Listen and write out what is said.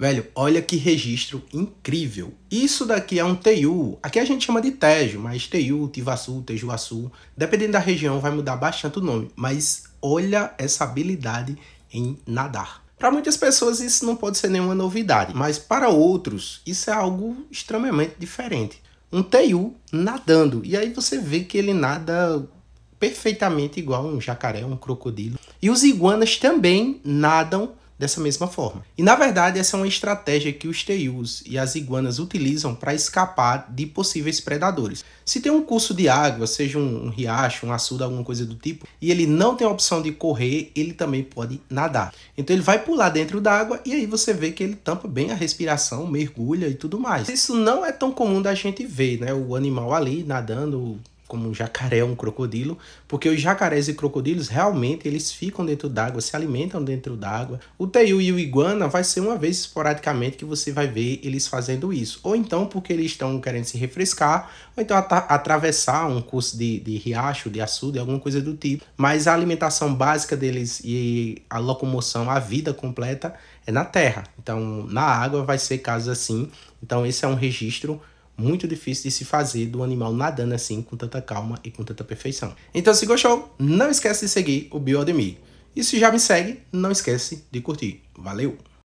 Velho, olha que registro incrível. Isso daqui é um TU. Aqui a gente chama de Tejo, mas TU, Tivaçu, Tejuaçu. Dependendo da região, vai mudar bastante o nome. Mas olha essa habilidade em nadar. Para muitas pessoas isso não pode ser nenhuma novidade, mas para outros isso é algo extremamente diferente. Um TU nadando, e aí você vê que ele nada perfeitamente igual um jacaré, um crocodilo. E os iguanas também nadam dessa mesma forma. E na verdade, essa é uma estratégia que os teius e as iguanas utilizam para escapar de possíveis predadores. Se tem um curso de água, seja um, riacho, um açude, alguma coisa do tipo, e ele não tem a opção de correr, ele também pode nadar. Então ele vai pular dentro d'água e aí você vê que ele tampa bem a respiração, mergulha e tudo mais. Isso não é tão comum da gente ver, né? O animal ali nadando como um jacaré ou um crocodilo, porque os jacarés e crocodilos realmente eles ficam dentro d'água, se alimentam dentro d'água. O teiu e o iguana vai ser uma vez esporadicamente que você vai ver eles fazendo isso, ou então porque eles estão querendo se refrescar, ou então at atravessar um curso de, de riacho, de açude, alguma coisa do tipo. Mas a alimentação básica deles e a locomoção, a vida completa é na terra. Então, na água vai ser casos assim. Então, esse é um registro muito difícil de se fazer do animal nadando assim com tanta calma e com tanta perfeição. Então se gostou, não esquece de seguir o Biodemir. E se já me segue, não esquece de curtir. Valeu!